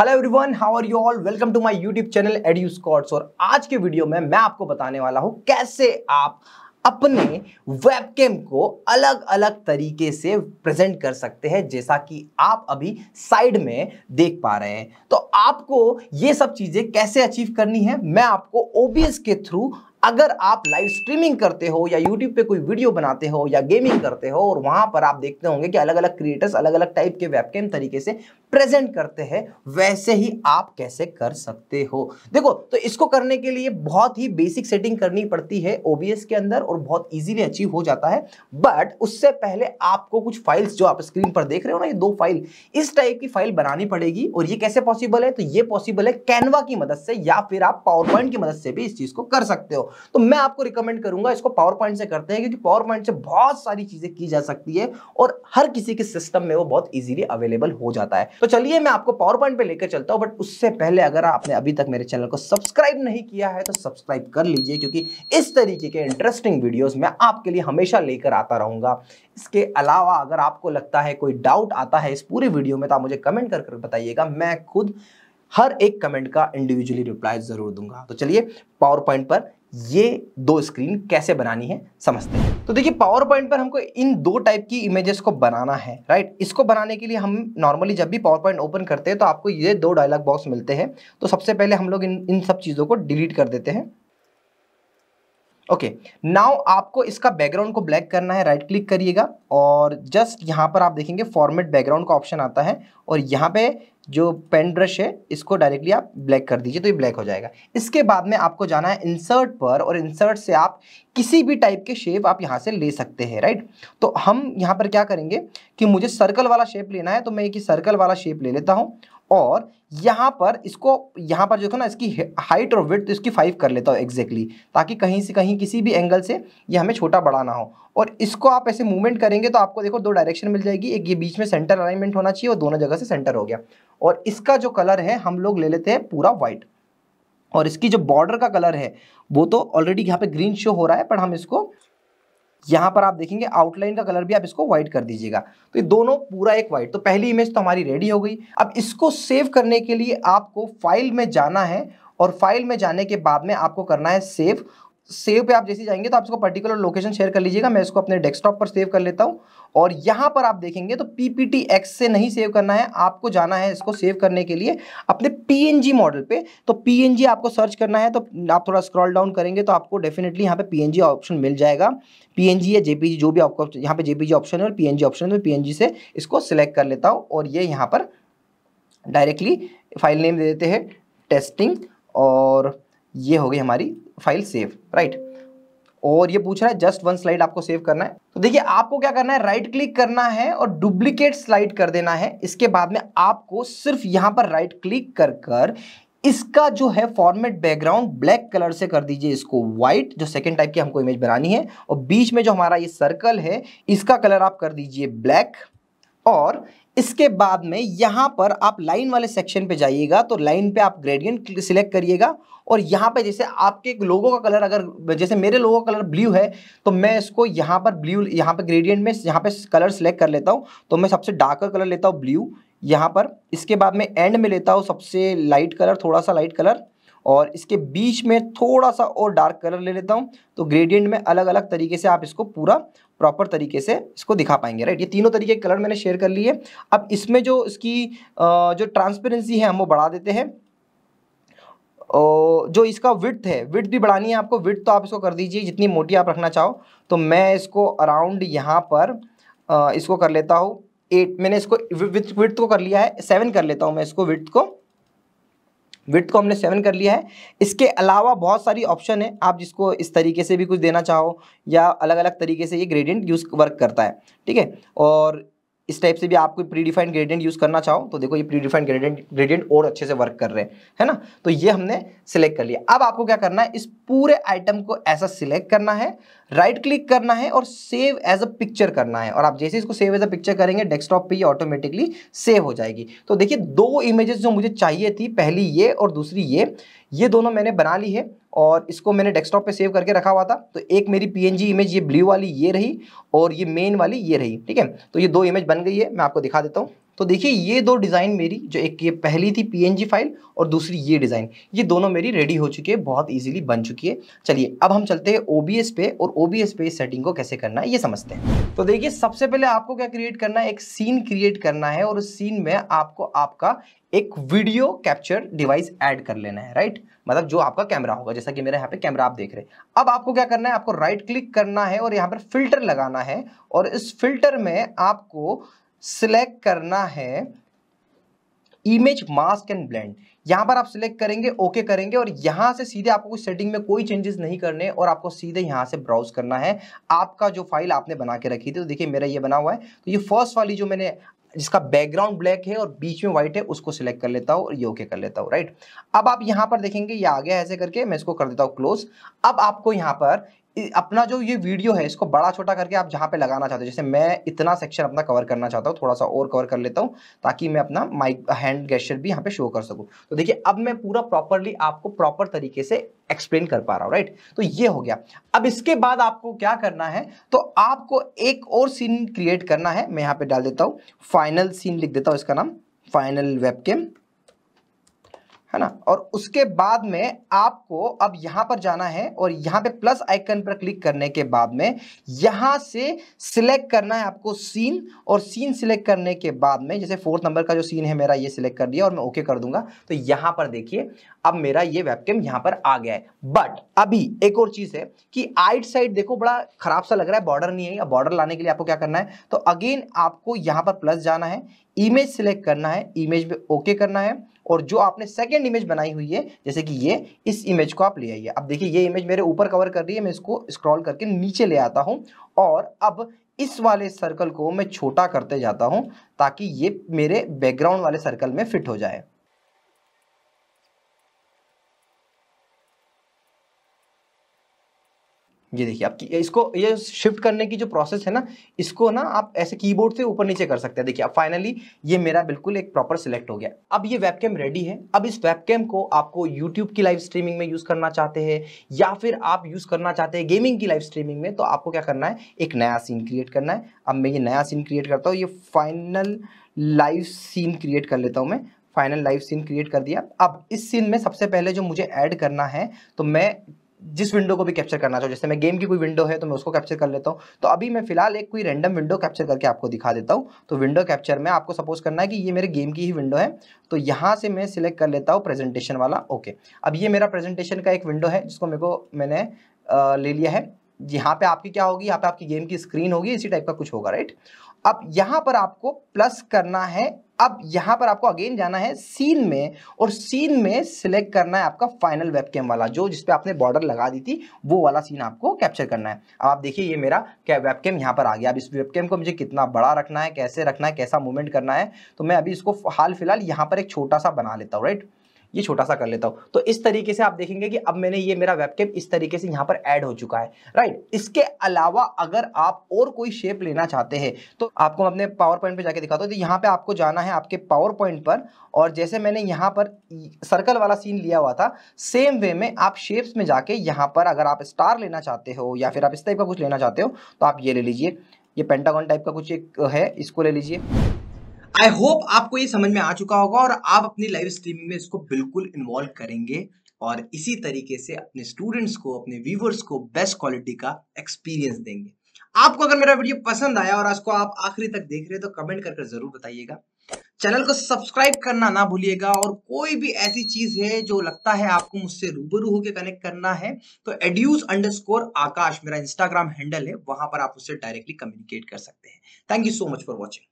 hello everyone how are you all welcome to my YouTube channel Edu Scots और आज के video में मैं आपको बताने वाला हूं कैसे आप अपने वेबकेम को अलग अलग तरीके से प्रेजेंट कर सकते हैं जैसा कि आप अभी साइड में देख पा रहे हैं तो आपको ये सब चीज़ें कैसे अचीव करनी है मैं आपको ओ के थ्रू अगर आप लाइव स्ट्रीमिंग करते हो या यूट्यूब पे कोई वीडियो बनाते हो या गेमिंग करते हो और वहाँ पर आप देखते होंगे कि अलग अलग क्रिएटर्स अलग अलग टाइप के वेबकैम तरीके से प्रेजेंट करते हैं वैसे ही आप कैसे कर सकते हो देखो तो इसको करने के लिए बहुत ही बेसिक सेटिंग करनी पड़ती है ओबीएस के अंदर और बहुत इजीली अचीव हो जाता है बट उससे पहले आपको कुछ फाइल्स जो आप स्क्रीन पर देख रहे हो ना ये दो फाइल इस टाइप की फाइल बनानी पड़ेगी और ये कैसे पॉसिबल है तो ये पॉसिबल है कैनवा की मदद से या फिर आप पावर पॉइंट की मदद से भी इस चीज को कर सकते हो तो मैं आपको रिकमेंड करूंगा इसको पावर पॉइंट से करते हैं क्योंकि पावर पॉइंट से बहुत सारी चीजें की जा सकती है और हर किसी के सिस्टम में वो बहुत ईजिली अवेलेबल हो जाता है तो चलिए मैं आपको पावर पॉइंट पे लेकर चलता हूँ बट उससे पहले अगर आपने अभी तक मेरे चैनल को सब्सक्राइब नहीं किया है तो सब्सक्राइब कर लीजिए क्योंकि इस तरीके के इंटरेस्टिंग वीडियोस मैं आपके लिए हमेशा लेकर आता रहूंगा इसके अलावा अगर आपको लगता है कोई डाउट आता है इस पूरी वीडियो में तो आप मुझे कमेंट कर बताइएगा मैं खुद हर एक कमेंट का इंडिविजुअली रिप्लाई ज़रूर दूंगा तो चलिए पावर पॉइंट पर ये दो स्क्रीन कैसे बनानी है समझते हैं तो देखिए पावर पॉइंट पर हमको इन दो टाइप की इमेजेस को बनाना है राइट इसको बनाने के लिए हम नॉर्मली जब भी पावर पॉइंट ओपन करते हैं तो आपको ये दो डायलॉग बॉक्स मिलते हैं तो सबसे पहले हम लोग इन इन सब चीज़ों को डिलीट कर देते हैं ओके नाउ आपको इसका बैकग्राउंड को ब्लैक करना है राइट क्लिक करिएगा और जस्ट यहाँ पर आप देखेंगे फॉर्मेट बैकग्राउंड का ऑप्शन आता है और यहाँ पे जो पेन ब्रश है इसको डायरेक्टली आप ब्लैक कर दीजिए तो ये ब्लैक हो जाएगा इसके बाद में आपको जाना है इंसर्ट पर और इंसर्ट से आप किसी भी टाइप के शेप आप यहाँ से ले सकते हैं राइट तो हम यहाँ पर क्या करेंगे कि मुझे सर्कल वाला शेप लेना है तो मैं एक सर्कल वाला शेप ले लेता हूँ और यहाँ पर इसको यहाँ पर जो है ना इसकी हाइट और विथ तो इसकी फाइव कर लेता हूँ एग्जैक्टली ताकि कहीं से कहीं किसी भी एंगल से ये हमें छोटा बड़ा ना हो और इसको आप ऐसे मूवमेंट करेंगे तो आपको देखो दो डायरेक्शन मिल जाएगी एक ये बीच में सेंटर अलाइनमेंट होना चाहिए और दोनों जगह से सेंटर हो गया और इसका जो कलर है हम लोग ले लेते हैं पूरा वाइट और इसकी जो बॉर्डर का कलर है वो तो ऑलरेडी यहाँ पे ग्रीन शो हो रहा है पर हम इसको यहाँ पर आप देखेंगे आउटलाइन का कलर भी आप इसको व्हाइट कर दीजिएगा तो ये दोनों पूरा एक व्हाइट तो पहली इमेज तो हमारी रेडी हो गई अब इसको सेव करने के लिए आपको फाइल में जाना है और फाइल में जाने के बाद में आपको करना है सेव सेव पे आप जैसे जाएंगे तो आप इसको पर्टिकुलर लोकेशन शेयर कर लीजिएगा मैं इसको अपने डेस्कटॉप पर सेव कर लेता हूँ और यहाँ पर आप देखेंगे तो पी एक्स से नहीं सेव करना है आपको जाना है इसको सेव करने के लिए अपने पी मॉडल पे तो पी आपको सर्च करना है तो आप थोड़ा स्क्रॉल डाउन करेंगे तो आपको डेफिनेटली यहाँ पे पी ऑप्शन मिल जाएगा पी या जी जो भी आपको यहाँ पे जी ऑप्शन है और पी ऑप्शन है पी तो से इसको सिलेक्ट कर लेता हूँ और ये यहाँ पर डायरेक्टली फाइल नेम दे देते हैं टेस्टिंग और ये हो गई हमारी फाइल सेव राइट और ये पूछ रहा है जस्ट वन स्लाइड आपको सेव करना है तो देखिए आपको क्या करना है राइट क्लिक करना है और डुप्लीकेट स्लाइड कर देना है इसके बाद में आपको सिर्फ यहां पर राइट क्लिक कर कर इसका जो है फॉर्मेट बैकग्राउंड ब्लैक कलर से कर दीजिए इसको व्हाइट जो सेकंड टाइप की हमको इमेज बनानी है और बीच में जो हमारा ये सर्कल है इसका कलर आप कर दीजिए ब्लैक और इसके बाद में यहाँ पर आप लाइन वाले सेक्शन पे जाइएगा तो लाइन पे आप ग्रेडियंट सिलेक्ट करिएगा और यहाँ पे जैसे आपके लोगों का कलर अगर जैसे मेरे लोगों का कलर ब्लू है तो मैं इसको यहाँ पर ब्लू यहाँ पे ग्रेडियंट में यहाँ पे कलर सिलेक्ट कर लेता हूँ तो मैं सबसे डार्कर कलर लेता हूँ ब्लू यहाँ पर इसके बाद में एंड में लेता हूँ सबसे लाइट कलर थोड़ा सा लाइट कलर और इसके बीच में थोड़ा सा और डार्क कलर ले लेता हूँ तो ग्रेडियंट में अलग अलग तरीके से आप इसको पूरा प्रॉपर तरीके से इसको दिखा पाएंगे राइट ये तीनों तरीके के कलर मैंने शेयर कर लिए अब इसमें जो इसकी जो ट्रांसपेरेंसी है हम वो बढ़ा देते हैं जो इसका विथ है विथ भी बढ़ानी है आपको विथ तो आप इसको कर दीजिए जितनी मोटी आप रखना चाहो तो मैं इसको अराउंड यहाँ पर इसको कर लेता हूँ एट मैंने इसको विथ को कर लिया है सेवन कर लेता हूँ मैं इसको विथ को विथ को हमने सेवन कर लिया है इसके अलावा बहुत सारी ऑप्शन है आप जिसको इस तरीके से भी कुछ देना चाहो या अलग अलग तरीके से ये ग्रेडियंट यूज़ वर्क करता है ठीक है और इस टाइप से भी आपको प्री डिफाइंड ग्रेडियंट यूज़ करना चाहो तो देखो ये प्रीडिफाइंड ग्रेडियंट ग्रेडियंट और अच्छे से वर्क कर रहे हैं है ना तो ये हमने सिलेक्ट कर लिया अब आपको क्या करना है इस पूरे आइटम को ऐसा सिलेक्ट करना है राइट क्लिक करना है और सेव एज अ पिक्चर करना है और आप जैसे इसको सेव एज अ पिक्चर करेंगे डेस्कटॉप पे ये ऑटोमेटिकली सेव हो जाएगी तो देखिए दो इमेजेस जो मुझे चाहिए थी पहली ये और दूसरी ये ये दोनों मैंने बना ली है और इसको मैंने डेस्कटॉप पे सेव करके रखा हुआ था तो एक मेरी पीएनजी इमेज ये ब्लू वाली ये रही और ये मेन वाली ये रही ठीक है तो ये दो इमेज बन गई है मैं आपको दिखा देता हूँ तो देखिए ये दो डिज़ाइन मेरी जो एक ये पहली थी पी फाइल और दूसरी ये डिज़ाइन ये दोनों मेरी रेडी हो चुकी है बहुत ईजिली बन चुकी है चलिए अब हम चलते हैं ओ पे और ओ पे इस सेटिंग को कैसे करना है ये समझते हैं तो देखिए सबसे पहले आपको क्या क्रिएट करना है एक सीन क्रिएट करना है और उस सीन में आपको आपका एक वीडियो कैप्चर डिवाइस ऐड कर लेना है राइट मतलब जो आपका कैमरा होगा जैसा कि मेरे यहाँ पे कैमरा आप देख रहे हैं अब आपको क्या करना है आपको राइट क्लिक करना है और यहाँ पर फिल्टर लगाना है और इस फिल्टर में आपको सिलेक्ट करना है इमेज मास्क एंड ब्लेंड यहां पर आप सिलेक्ट करेंगे ओके okay करेंगे और यहां से सीधे आपको कुछ सेटिंग में कोई चेंजेस नहीं करने और आपको सीधे यहां से ब्राउज करना है आपका जो फाइल आपने बना के रखी थी तो देखिए मेरा ये बना हुआ है तो ये फर्स्ट वाली जो मैंने जिसका बैकग्राउंड ब्लैक है और बीच में व्हाइट है उसको सिलेक्ट कर लेता हूँ और ये ओके कर लेता हूँ राइट अब आप यहाँ पर देखेंगे ये आ गया ऐसे करके मैं इसको कर देता हूँ क्लोज अब आपको यहाँ पर अपना जो ये वीडियो है इसको बड़ा छोटा करके आप जहाँ पे लगाना चाहते हो जैसे मैं इतना सेक्शन अपना कवर करना चाहता हूँ थोड़ा सा और कवर कर लेता हूँ ताकि मैं अपना माइक हैंड गेस्टर भी यहाँ पे शो कर सकूँ तो देखिए अब मैं पूरा प्रॉपरली आपको प्रॉपर तरीके से एक्सप्लेन कर पा रहा हूँ राइट तो ये हो गया अब इसके बाद आपको क्या करना है तो आपको एक और सीन क्रिएट करना है मैं यहाँ पे डाल देता हूँ फाइनल सीन लिख देता हूँ इसका नाम फाइनल वेबकेम है ना और उसके बाद में आपको अब यहाँ पर जाना है और यहाँ पे प्लस आइकन पर क्लिक करने के बाद में यहाँ से सिलेक्ट करना है आपको सीन और सीन सिलेक्ट करने के बाद में जैसे फोर्थ नंबर का जो सीन है मेरा ये सिलेक्ट कर दिया और मैं ओके कर दूंगा तो यहाँ पर देखिए अब मेरा ये वेबकेम यहाँ पर आ गया है बट अभी एक और चीज़ है कि आइट साइड देखो बड़ा खराब सा लग रहा है बॉर्डर नहीं है बॉर्डर लाने के लिए आपको क्या करना है तो अगेन आपको यहाँ पर प्लस जाना है इमेज सिलेक्ट करना है इमेज में ओके करना है और जो आपने सेकेंड इमेज बनाई हुई है जैसे कि ये इस इमेज को आप ले आइए अब देखिए ये इमेज मेरे ऊपर कवर कर रही है मैं इसको स्क्रॉल करके नीचे ले आता हूँ और अब इस वाले सर्कल को मैं छोटा करते जाता हूँ ताकि ये मेरे बैकग्राउंड वाले सर्कल में फिट हो जाए ये देखिए आप इसको ये शिफ्ट करने की जो प्रोसेस है ना इसको ना आप ऐसे कीबोर्ड से ऊपर नीचे कर सकते हैं देखिए अब फाइनली ये मेरा बिल्कुल एक प्रॉपर सिलेक्ट हो गया अब ये वेबकैम रेडी है अब इस वेबकैम को आपको यूट्यूब की लाइव स्ट्रीमिंग में यूज़ करना चाहते हैं या फिर आप यूज़ करना चाहते हैं गेमिंग की लाइव स्ट्रीमिंग में तो आपको क्या करना है एक नया सीन क्रिएट करना है अब मैं ये नया सीन क्रिएट करता हूँ ये फाइनल लाइव सीन क्रिएट कर लेता हूँ मैं फाइनल लाइव सीन क्रिएट कर दिया अब इस सीन में सबसे पहले जो मुझे ऐड करना है तो मैं जिस विंडो को भी कैप्चर करना चाहो जैसे मैं गेम की कोई विंडो है तो मैं उसको कैप्चर कर लेता हूँ तो अभी मैं फिलहाल एक कोई रैंडम विंडो कैप्चर करके आपको दिखा देता हूँ तो विंडो कैप्चर में आपको सपोज करना है कि ये मेरे गेम की ही विंडो है तो यहाँ से मैं सिलेक्ट कर लेता हूँ प्रेजेंटेशन वाला ओके अब ये मेरा प्रेजेंटेशन का एक विंडो है जिसको मेरे को मैंने ले लिया है यहाँ पे आपकी क्या होगी यहाँ पे आपकी गेम की स्क्रीन होगी इसी टाइप का कुछ होगा राइट अब यहाँ पर आपको प्लस करना है अब यहाँ पर आपको अगेन जाना है सीन में और सीन में सिलेक्ट करना है आपका फाइनल वेबकैम वाला जो जिसपे आपने बॉर्डर लगा दी थी वो वाला सीन आपको कैप्चर करना है अब आप देखिए ये मेरा क्या वेबकैम यहाँ पर आ गया अब इस वेबकैम को मुझे कितना बड़ा रखना है कैसे रखना है कैसा मूवमेंट करना है तो मैं अभी इसको हाल फिलहाल यहाँ पर एक छोटा सा बना लेता हूँ राइट ये छोटा सा कर लेता हूँ तो इस तरीके से आप देखेंगे कि अब मैंने ये मेरा वेबकेम इस तरीके से यहां पर ऐड हो चुका है राइट इसके अलावा अगर आप और कोई शेप लेना चाहते हैं तो आपको अपने पावर पॉइंट पर जाके दिखाता हूँ तो यहाँ पे आपको जाना है आपके पावर पॉइंट पर और जैसे मैंने यहाँ पर सर्कल वाला सीन लिया हुआ था सेम वे में आप शेप्स में जाके यहाँ पर अगर आप स्टार लेना चाहते हो या फिर आप इस टाइप का कुछ लेना चाहते हो तो आप ये ले लीजिए ये पेंटागॉन टाइप का कुछ एक है इसको ले लीजिए आई होप आपको ये समझ में आ चुका होगा और आप अपनी लाइव स्ट्रीमिंग में इसको बिल्कुल इन्वॉल्व करेंगे और इसी तरीके से अपने स्टूडेंट्स को अपने व्यूवर्स को बेस्ट क्वालिटी का एक्सपीरियंस देंगे आपको अगर मेरा वीडियो पसंद आया और इसको आप आखिरी तक देख रहे हो तो कमेंट करके जरूर बताइएगा चैनल को सब्सक्राइब करना ना भूलिएगा और कोई भी ऐसी चीज है जो लगता है आपको मुझसे रूबरू होकर कनेक्ट करना है तो एड्यूस स्कोर आकाश मेरा इंस्टाग्राम हैंडल है वहां पर आप उससे डायरेक्टली कम्युनिकेट कर सकते हैं thank you so much for watching